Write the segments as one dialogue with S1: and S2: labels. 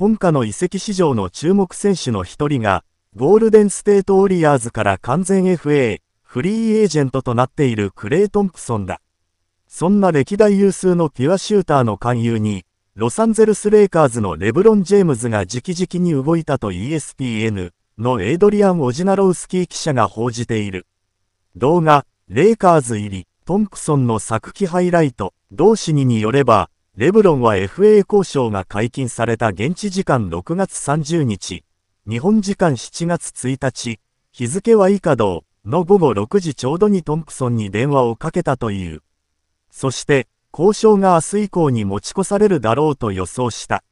S1: 今夏の移籍市場の注目選手の一人が、ゴールデンステートウォリアーズから完全 FA、フリーエージェントとなっているクレイ・トンプソンだ。そんな歴代有数のピュアシューターの勧誘に、ロサンゼルス・レイカーズのレブロン・ジェームズが直々に動いたと ESPN のエイドリアン・オジナロウスキー記者が報じている。動画、レイカーズ入り、トンプソンの作機ハイライト、同紙にによれば、レブロンは FA 交渉が解禁された現地時間6月30日、日本時間7月1日、日付は以下同の午後6時ちょうどにトンプソンに電話をかけたという。そして、交渉が明日以降に持ち越されるだろうと予想した。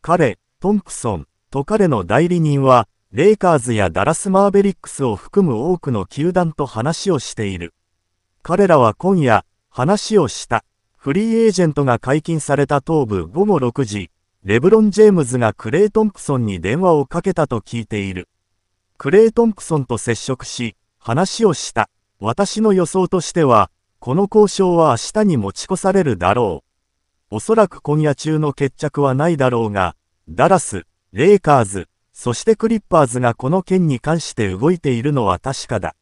S1: 彼、トンプソン、と彼の代理人は、レイカーズやダラス・マーベリックスを含む多くの球団と話をしている。彼らは今夜、話をした。フリーエージェントが解禁された東部午後6時、レブロン・ジェームズがクレイ・トンプソンに電話をかけたと聞いている。クレイ・トンプソンと接触し、話をした。私の予想としては、この交渉は明日に持ち越されるだろう。おそらく今夜中の決着はないだろうが、ダラス、レイカーズ、そしてクリッパーズがこの件に関して動いているのは確かだ。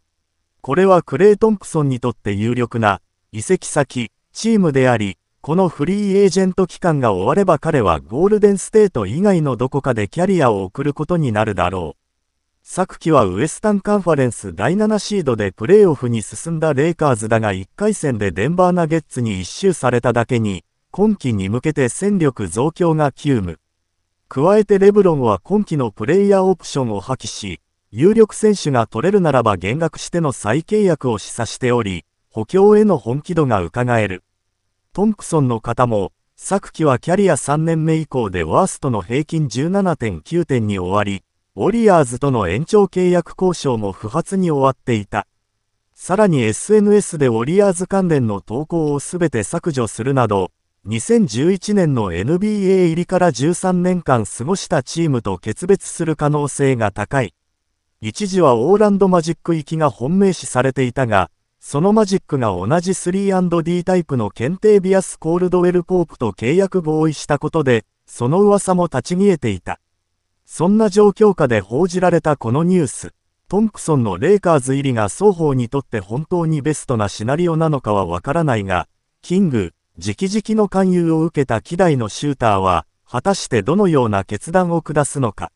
S1: これはクレイ・トンプソンにとって有力な、移籍先、チームであり、このフリーエージェント期間が終われば彼はゴールデンステート以外のどこかでキャリアを送ることになるだろう。昨季はウエスタンカンファレンス第7シードでプレーオフに進んだレイカーズだが1回戦でデンバーナゲッツに一周されただけに、今季に向けて戦力増強が急務。加えてレブロンは今季のプレイヤーオプションを破棄し、有力選手が取れるならば減額しての再契約を示唆しており、補強への本気度がうかがえる。トンプソンの方も、昨季はキャリア3年目以降でワーストの平均17.9点に終わり、ウォリアーズとの延長契約交渉も不発に終わっていた。さらに SNS でウォリアーズ関連の投稿をすべて削除するなど、2011年の NBA 入りから13年間過ごしたチームと決別する可能性が高い。一時はオーランドマジック行きが本命視されていたが、そのマジックが同じ 3&D タイプの検定ビアス・コールドウェル・コープと契約合意したことで、その噂も立ち消えていた。そんな状況下で報じられたこのニュース、トンプソンのレイカーズ入りが双方にとって本当にベストなシナリオなのかはわからないが、キング、直々の勧誘を受けた機代のシューターは、果たしてどのような決断を下すのか。